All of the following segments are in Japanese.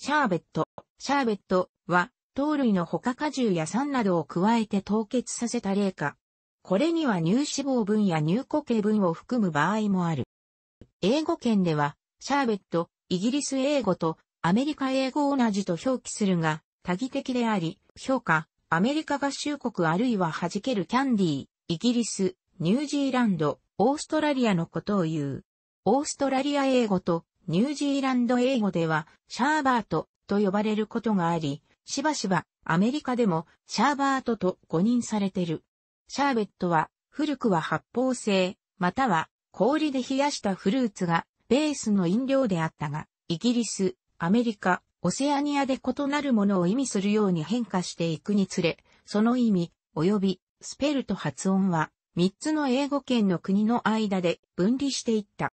シャーベット。シャーベットは、糖類の他果汁や酸などを加えて凍結させた例か。これには乳脂肪分や乳固形分を含む場合もある。英語圏では、シャーベット、イギリス英語とアメリカ英語同じと表記するが、多義的であり、評価、アメリカ合衆国あるいは弾けるキャンディー、イギリス、ニュージーランド、オーストラリアのことを言う。オーストラリア英語とニュージーランド英語ではシャーバートと呼ばれることがあり、しばしばアメリカでもシャーバートと誤認されてる。シャーベットは古くは発泡性、または氷で冷やしたフルーツがベースの飲料であったが、イギリス、アメリカ、オセアニアで異なるものを意味するように変化していくにつれ、その意味、及びスペルと発音は3つの英語圏の国の間で分離していった。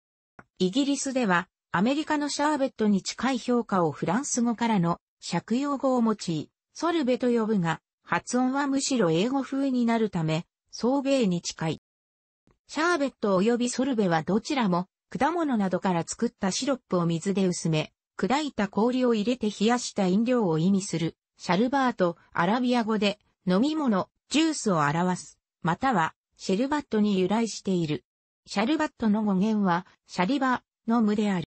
イギリスではアメリカのシャーベットに近い評価をフランス語からの借用語を用い、ソルベと呼ぶが、発音はむしろ英語風になるため、ソーベーに近い。シャーベット及びソルベはどちらも、果物などから作ったシロップを水で薄め、砕いた氷を入れて冷やした飲料を意味する、シャルバート、アラビア語で、飲み物、ジュースを表す、または、シェルバットに由来している。シャルバットの語源は、シャリバ、の無である。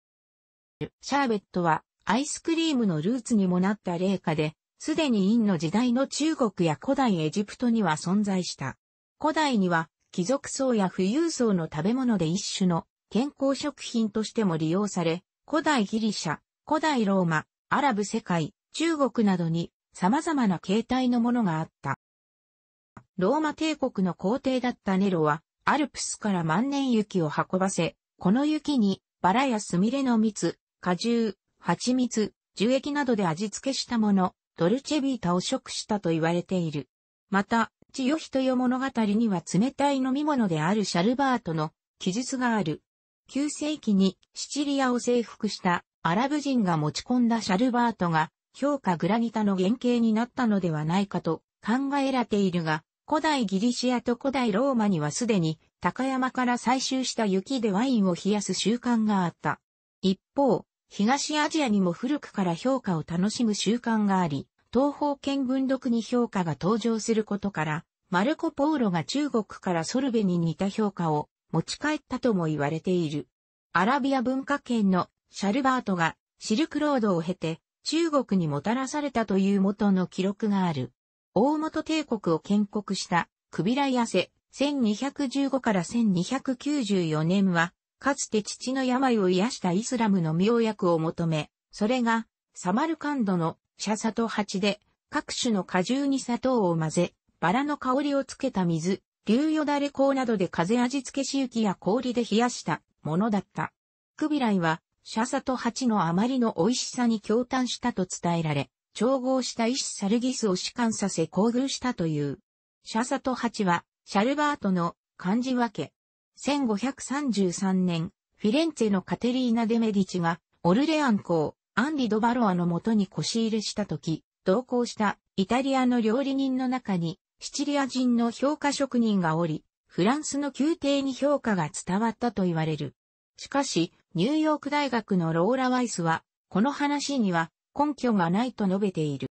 るシャーベットはアイスクリームのルーツにもなった例下で、すでに陰の時代の中国や古代エジプトには存在した。古代には貴族層や富裕層の食べ物で一種の健康食品としても利用され、古代ギリシャ、古代ローマ、アラブ世界、中国などに様々な形態のものがあった。ローマ帝国の皇帝だったネロは、アルプスから万年雪を運ばせ、この雪にバラやスミレの蜜、果汁、蜂蜜、樹液などで味付けしたもの、ドルチェビータを食したと言われている。また、千代いう物語には冷たい飲み物であるシャルバートの記述がある。9世紀にシチリアを征服したアラブ人が持ち込んだシャルバートが評価グラニタの原型になったのではないかと考えられているが、古代ギリシアと古代ローマにはすでに高山から採集した雪でワインを冷やす習慣があった。一方、東アジアにも古くから評価を楽しむ習慣があり、東方見聞録に評価が登場することから、マルコ・ポーロが中国からソルベに似た評価を持ち帰ったとも言われている。アラビア文化圏のシャルバートがシルクロードを経て中国にもたらされたという元の記録がある。大元帝国を建国したクビライアセ1215から1294年はかつて父の病を癒したイスラムの妙薬を求め、それが、サマルカンドのシャサトチで、各種の果汁に砂糖を混ぜ、バラの香りをつけた水、竜よだれ香などで風味付けし雪や氷で冷やしたものだった。クビライは、シャサハ蜂のあまりの美味しさに共嘆したと伝えられ、調合した医師サルギスを弛緩させ興遇したという。シャサハ蜂は、シャルバートの漢字分け、1533年、フィレンツェのカテリーナ・デ・メディチが、オルレアン公、アンリ・ド・バロアのもとに腰入れした時、同行したイタリアの料理人の中に、シチリア人の評価職人がおり、フランスの宮廷に評価が伝わったと言われる。しかし、ニューヨーク大学のローラ・ワイスは、この話には根拠がないと述べている。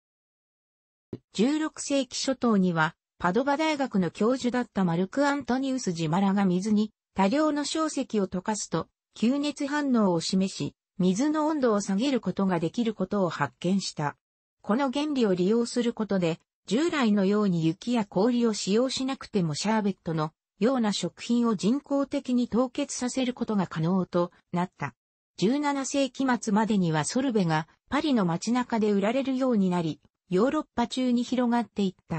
16世紀初頭には、パドバ大学の教授だったマルク・アントニウス・ジマラが水に多量の小石を溶かすと、吸熱反応を示し、水の温度を下げることができることを発見した。この原理を利用することで、従来のように雪や氷を使用しなくてもシャーベットのような食品を人工的に凍結させることが可能となった。17世紀末までにはソルベがパリの街中で売られるようになり、ヨーロッパ中に広がっていった。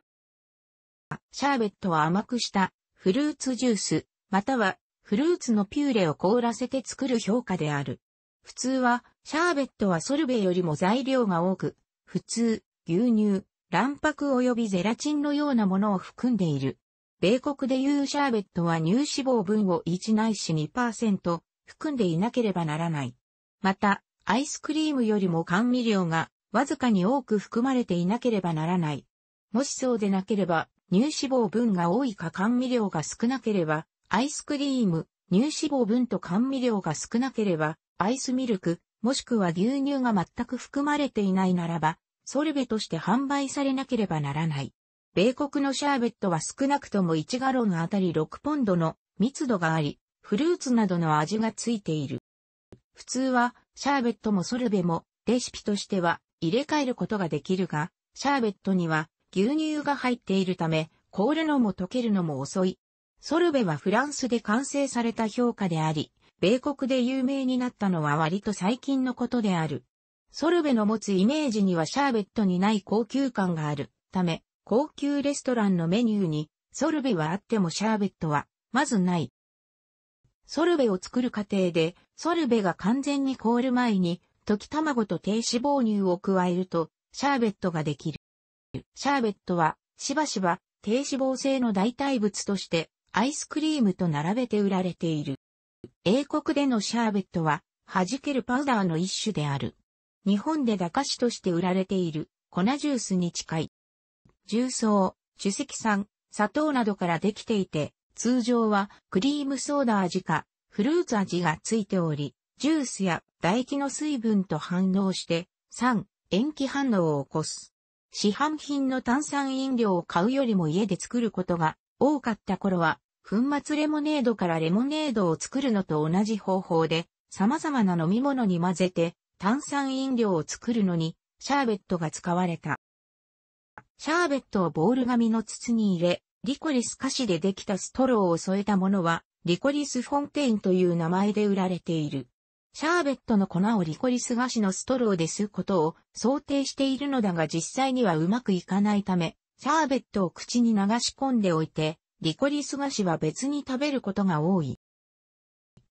シャーベットは甘くしたフルーツジュース、またはフルーツのピューレを凍らせて作る評価である。普通は、シャーベットはソルベよりも材料が多く、普通、牛乳、卵白及びゼラチンのようなものを含んでいる。米国でいうシャーベットは乳脂肪分を1ないし2%含んでいなければならない。また、アイスクリームよりも甘味料がわずかに多く含まれていなければならない。もしそうでなければ、乳脂肪分が多いか甘味料が少なければ、アイスクリーム、乳脂肪分と甘味料が少なければ、アイスミルク、もしくは牛乳が全く含まれていないならば、ソルベとして販売されなければならない。米国のシャーベットは少なくとも1ガロンあたり6ポンドの密度があり、フルーツなどの味がついている。普通は、シャーベットもソルベも、レシピとしては入れ替えることができるが、シャーベットには牛乳が入っているため、凍るのも溶けるのも遅い。ソルベはフランスで完成された評価であり、米国で有名になったのは割と最近のことである。ソルベの持つイメージにはシャーベットにない高級感があるため、高級レストランのメニューにソルベはあってもシャーベットはまずない。ソルベを作る過程で、ソルベが完全に凍る前に、溶き卵と低脂肪乳を加えると、シャーベットができる。シャーベットは、しばしば低脂肪性の代替物として、アイスクリームと並べて売られている。英国でのシャーベットは、弾けるパウダーの一種である。日本で駄菓子として売られている粉ジュースに近い。重曹、主石酸、砂糖などからできていて、通常はクリームソーダ味かフルーツ味がついており、ジュースや唾液の水分と反応して、酸、塩基反応を起こす。市販品の炭酸飲料を買うよりも家で作ることが多かった頃は、粉末レモネードからレモネードを作るのと同じ方法で、様々な飲み物に混ぜて炭酸飲料を作るのに、シャーベットが使われた。シャーベットをボール紙の筒に入れ、リコリス菓子でできたストローを添えたものは、リコリスフォンテインという名前で売られている。シャーベットの粉をリコリス菓子のストローで吸うことを想定しているのだが実際にはうまくいかないため、シャーベットを口に流し込んでおいて、リコリス菓子は別に食べることが多い。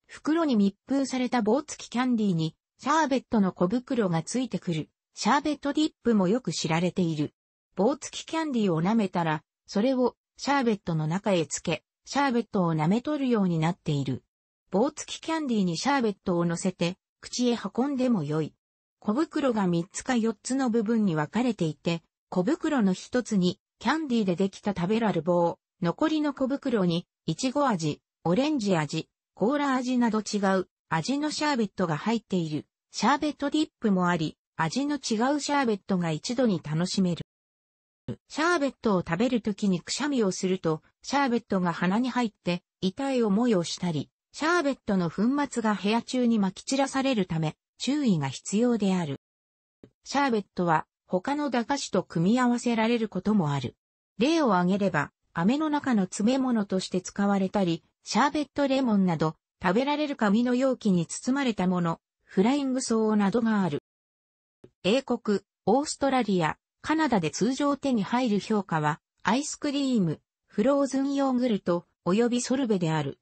袋に密封された棒付きキャンディーに、シャーベットの小袋がついてくる、シャーベットディップもよく知られている。棒付きキャンディーを舐めたら、それをシャーベットの中へつけ、シャーベットを舐め取るようになっている。棒付きキャンディーにシャーベットを乗せて、口へ運んでも良い。小袋が3つか4つの部分に分かれていて、小袋の1つに、キャンディーでできた食べらる棒、残りの小袋に、いちご味、オレンジ味、コーラ味など違う、味のシャーベットが入っている、シャーベットディップもあり、味の違うシャーベットが一度に楽しめる。シャーベットを食べるときにくしゃみをすると、シャーベットが鼻に入って、痛い思いをしたり、シャーベットの粉末が部屋中に撒き散らされるため、注意が必要である。シャーベットは他の駄菓子と組み合わせられることもある。例を挙げれば、飴の中の詰め物として使われたり、シャーベットレモンなど、食べられる紙の容器に包まれたもの、フライングソーなどがある。英国、オーストラリア、カナダで通常手に入る評価は、アイスクリーム、フローズンヨーグルト、及びソルベである。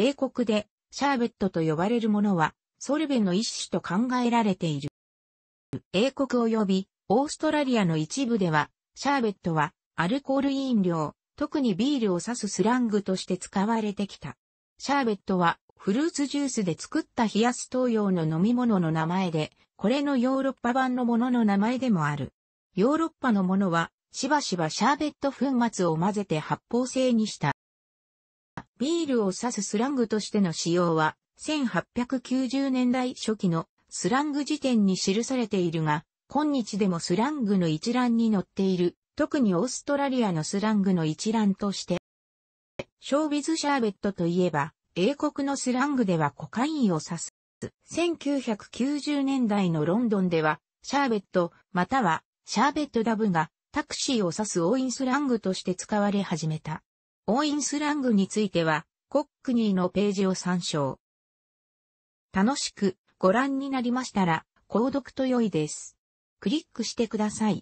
米国でシャーベットと呼ばれるものは、ソルベの一種と考えられている。英国及びオーストラリアの一部では、シャーベットはアルコール飲料、特にビールを指すスラングとして使われてきた。シャーベットはフルーツジュースで作った冷やす東洋の飲み物の名前で、これのヨーロッパ版のものの名前でもある。ヨーロッパのものは、しばしばシャーベット粉末を混ぜて発泡性にしたビールを指すスラングとしての使用は、1890年代初期のスラング辞典に記されているが、今日でもスラングの一覧に載っている、特にオーストラリアのスラングの一覧として、ショービズシャーベットといえば、英国のスラングではコカインを指す。1990年代のロンドンでは、シャーベット、または、シャーベットダブが、タクシーを指す応印スラングとして使われ始めた。オーインスラングについては、コックニーのページを参照。楽しくご覧になりましたら、購読と良いです。クリックしてください。